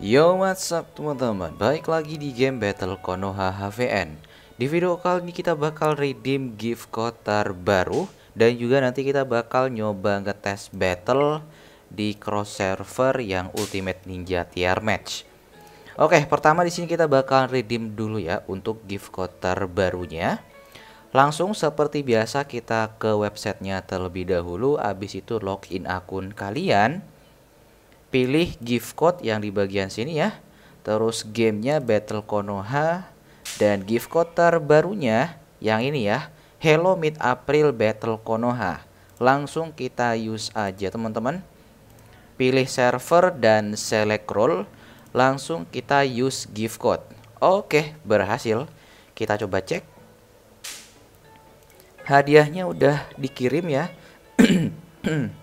Yo what's up teman-teman, baik lagi di game Battle Konoha HVN Di video kali ini kita bakal redeem gift kotar baru Dan juga nanti kita bakal nyoba ngetes battle di cross server yang Ultimate Ninja Tier Match Oke, pertama di sini kita bakal redeem dulu ya untuk gift kotar barunya Langsung seperti biasa kita ke websitenya terlebih dahulu Abis itu login akun kalian pilih gift code yang di bagian sini ya terus gamenya Battle Konoha dan gift code terbarunya yang ini ya Hello Mid April Battle Konoha langsung kita use aja teman-teman pilih server dan select role langsung kita use gift code oke berhasil kita coba cek hadiahnya udah dikirim ya hmm.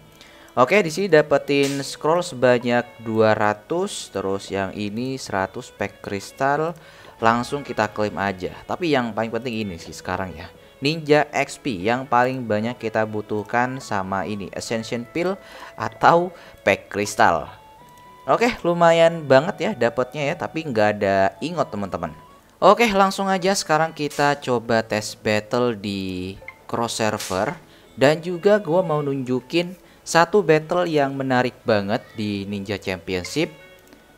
Oke, di sini dapetin scroll sebanyak 200, terus yang ini 100 pack kristal. Langsung kita klaim aja. Tapi yang paling penting ini sih sekarang ya. Ninja XP yang paling banyak kita butuhkan sama ini Ascension Pill atau pack kristal. Oke, lumayan banget ya dapatnya ya, tapi nggak ada ingot teman-teman. Oke, langsung aja sekarang kita coba tes battle di cross server dan juga gua mau nunjukin satu battle yang menarik banget di Ninja Championship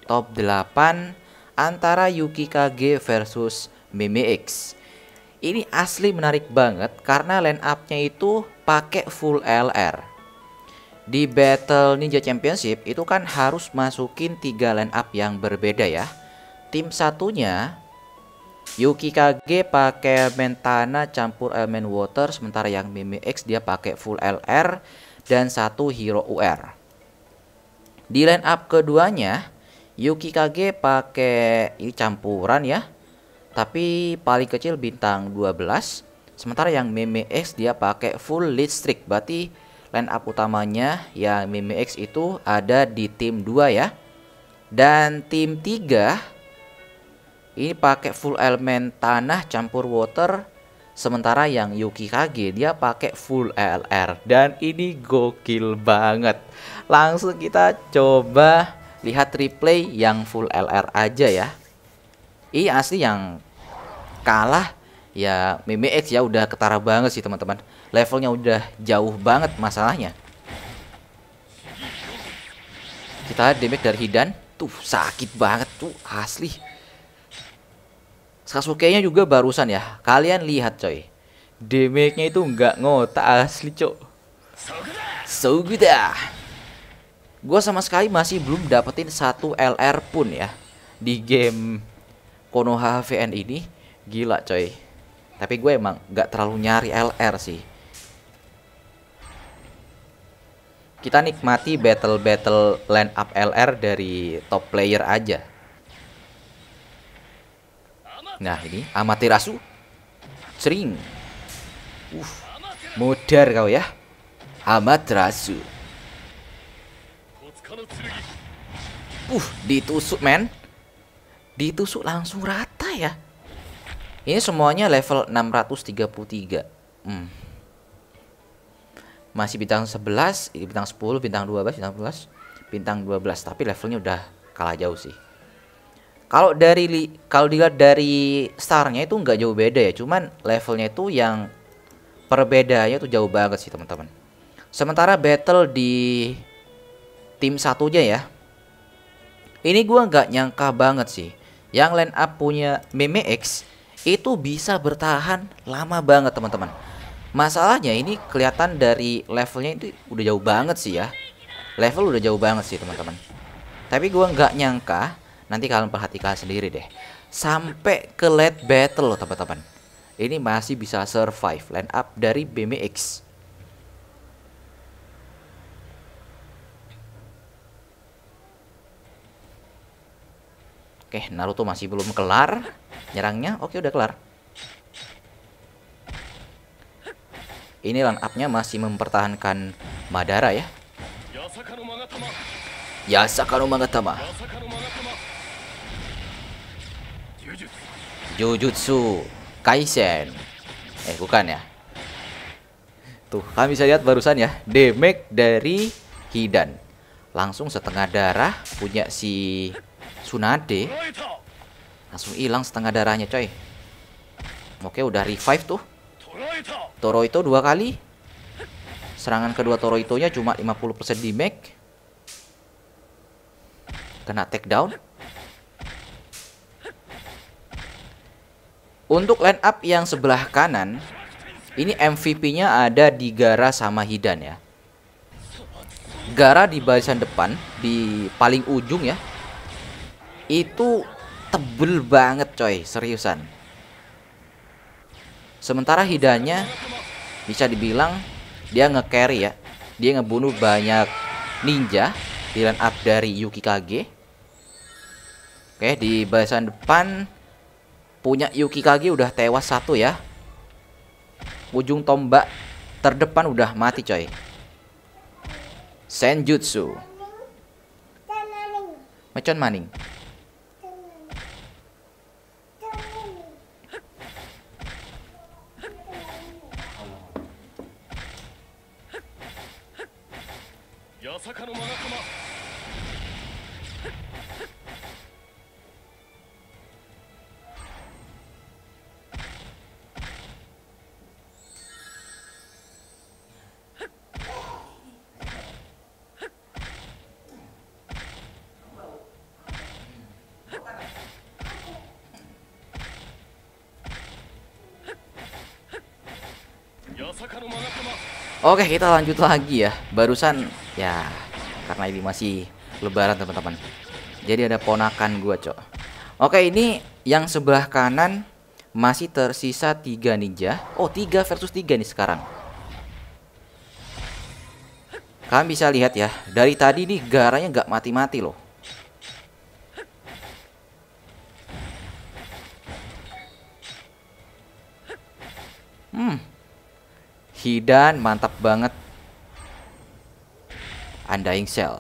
top 8 antara Yuki Kage versus Mimi X. Ini asli menarik banget karena line up-nya itu pakai full LR. Di Battle Ninja Championship itu kan harus masukin tiga line up yang berbeda ya. Tim satunya Yuki Kage pakai Mentana campur elemen water sementara yang Mimi X dia pakai full LR dan satu hero UR. Di line up keduanya, Yuki Kage pakai ini campuran ya. Tapi paling kecil bintang 12. Sementara yang Meme X dia pakai full lead streak. Berarti line up utamanya yang Meme X itu ada di tim 2 ya. Dan tim 3 ini pakai full elemen tanah campur water Sementara yang Yuki Kage dia pakai full LR dan ini gokil banget. Langsung kita coba lihat replay yang full LR aja ya. Ih asli yang kalah ya X ya udah ketara banget sih teman-teman. Levelnya udah jauh banget masalahnya. Kita lihat damage dari Hidan. Tuh sakit banget tuh asli Sasuke-nya juga barusan ya. Kalian lihat coy. Damage-nya itu nggak ngotak asli, cok. So good dah. Gue sama sekali masih belum dapetin satu LR pun ya di game Konoha VN ini. Gila, coy. Tapi gue emang nggak terlalu nyari LR sih. kita nikmati battle-battle line up LR dari top player aja. Nah ini Amaterasu sering. Uf, Mudar kau ya. Amaterasu. Uh, ditusuk men. Ditusuk langsung rata ya. Ini semuanya level 633. Hmm. Masih bintang 11, bintang 10, bintang 12, bintang 12, bintang 12, tapi levelnya udah kalah jauh sih. Kalau dari kalau dilihat dari starnya itu nggak jauh beda ya, cuman levelnya itu yang perbedaannya tuh jauh banget sih teman-teman. Sementara battle di tim satunya ya, ini gua nggak nyangka banget sih, yang line up punya Meme X itu bisa bertahan lama banget teman-teman. Masalahnya ini kelihatan dari levelnya itu udah jauh banget sih ya. Level udah jauh banget sih teman-teman. Tapi gua nggak nyangka Nanti kalian perhatikan sendiri deh. Sampai ke late battle loh teman-teman. Ini masih bisa survive land up dari BMX. Oke, Naruto masih belum kelar nyerangnya. Oke, udah kelar. Ini line up masih mempertahankan Madara ya. Yasakano Magatama. Jujutsu Kaisen. Eh, bukan ya. Tuh, kami bisa lihat barusan ya, damage dari Hidan. Langsung setengah darah punya si Sunade. Langsung hilang setengah darahnya, coy. Oke, udah revive tuh. Toroito dua kali. Serangan kedua Toroitonya cuma 50% damage. Kena take down. Untuk line up yang sebelah kanan, ini MVP-nya ada di Gara sama Hidan ya. Gara di barisan depan, di paling ujung ya. Itu tebel banget coy, seriusan. Sementara Hidannya bisa dibilang dia nge-carry ya. Dia ngebunuh banyak ninja di line up dari Yuki Kage. Oke, di barisan depan Punya Yuki Kage udah tewas satu ya. Ujung tombak terdepan udah mati coy. Senjutsu. Mecon maning. Oke, kita lanjut lagi ya. Barusan ya karena ini masih lebaran, teman-teman. Jadi ada ponakan gue Cok. Oke, ini yang sebelah kanan masih tersisa tiga ninja. Oh, tiga versus tiga nih sekarang. Kalian bisa lihat ya, dari tadi nih garanya gak mati-mati loh. Hmm, Hidan mantap banget. Undying Shell.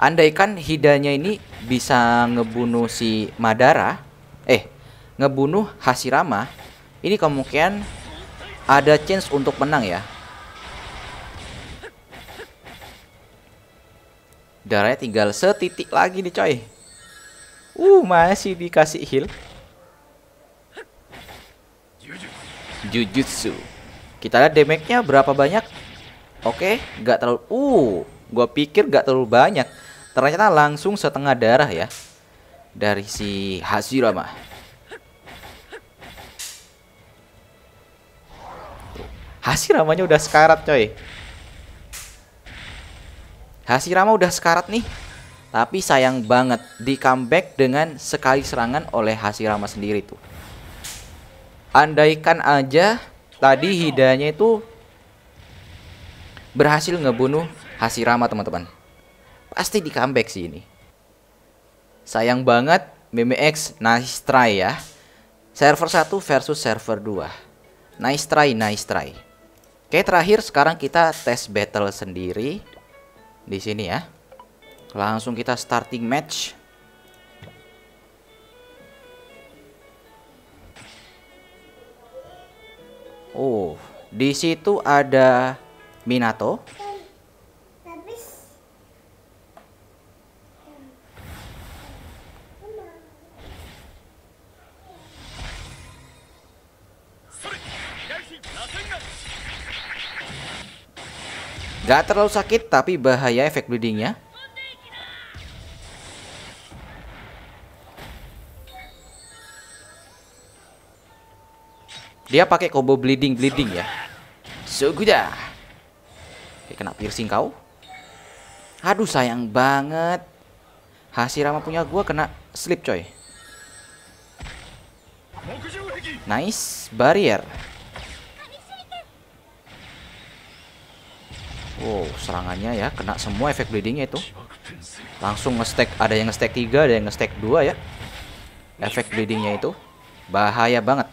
Andaikan Hidanya ini bisa ngebunuh si Madara, eh, ngebunuh Hashirama, ini kemungkinan ada chance untuk menang ya. Darahnya tinggal setitik lagi nih coy. Uh, masih dikasih heal. Jujutsu. Kita lihat damage-nya berapa banyak. Oke, nggak terlalu... Uh, gue pikir nggak terlalu banyak. Ternyata langsung setengah darah ya. Dari si Hashirama. Hashiramanya udah sekarat coy. Hashirama udah sekarat nih. Tapi sayang banget di comeback dengan sekali serangan oleh Hashirama sendiri tuh andaikan aja tadi hidanya itu berhasil ngebunuh Hashirama teman-teman pasti di comeback sih ini sayang banget BMX nice try ya server 1 versus server 2 nice try nice try Oke terakhir sekarang kita tes battle sendiri di sini ya langsung kita starting match Oh, di situ ada Minato. Gak terlalu sakit tapi bahaya efek bleedingnya. Dia pakai combo bleeding bleeding ya. Soguda. Ah. Oke, kena piercing kau. Aduh sayang banget. Hashirama punya gua kena slip coy. Nice barrier. Wow, serangannya ya kena semua efek bleedingnya itu. Langsung nge-stack, ada yang nge-stack 3, ada yang nge-stack 2 ya. Efek bleedingnya itu bahaya banget.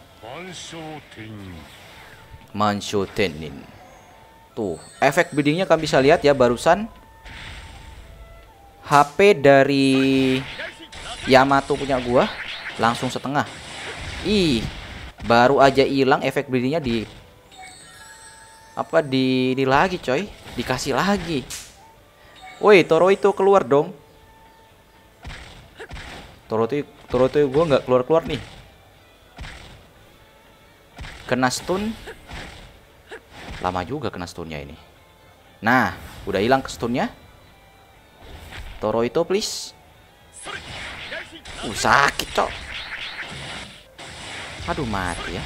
Tenin. Tuh, efek biddingnya kami bisa lihat ya barusan. HP dari Yamato punya gua langsung setengah. Ih, baru aja hilang efek bleedingnya di apa di, ini lagi coy dikasih lagi woi Toro itu keluar dong Toro itu Toro itu gua nggak keluar keluar nih Kena stun. Lama juga kena stunnya ini. Nah, udah hilang ke stunnya. Toro itu please. Uh, sakit, cok. Aduh, mati ya.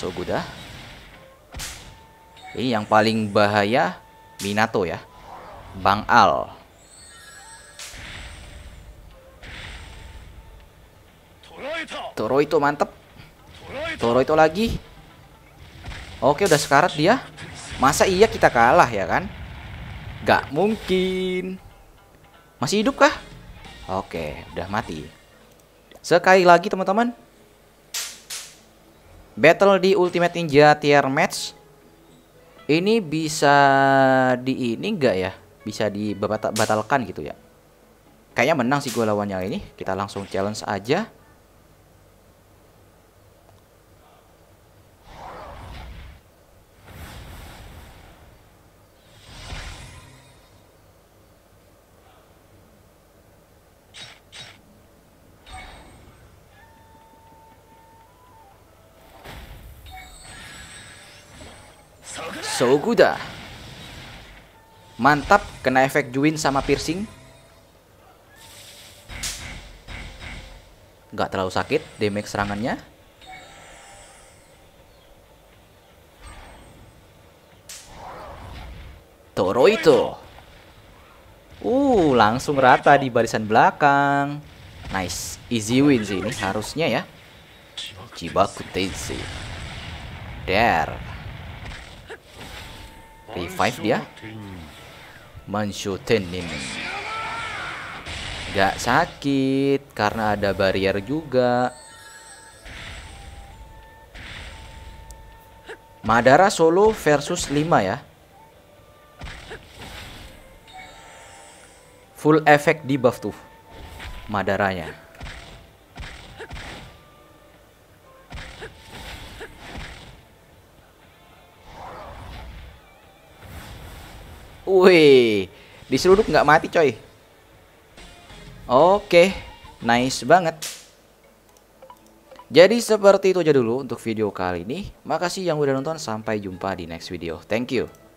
Soguda. Ini yang paling bahaya Minato ya. Bang Al. Toro itu mantep. Toro itu lagi. Oke udah sekarat dia. Masa iya kita kalah ya kan? Gak mungkin. Masih hidup kah? Oke, udah mati. Sekali lagi teman-teman, battle di Ultimate Ninja tier match ini bisa di ini enggak ya bisa dibatalkan gitu ya kayaknya menang sih gue lawannya ini kita langsung challenge aja udah Mantap, kena efek Juin sama piercing. Gak terlalu sakit damage serangannya. Toro itu. Uh, langsung rata di barisan belakang. Nice, easy win sih ini harusnya ya. cibaku Tensei. There. P5 dia Manshutinin Gak sakit Karena ada barrier juga Madara solo versus 5 ya Full efek debuff tuh Madaranya Wih, diseruduk nggak mati coy. Oke, nice banget. Jadi seperti itu aja dulu untuk video kali ini. Makasih yang udah nonton, sampai jumpa di next video. Thank you.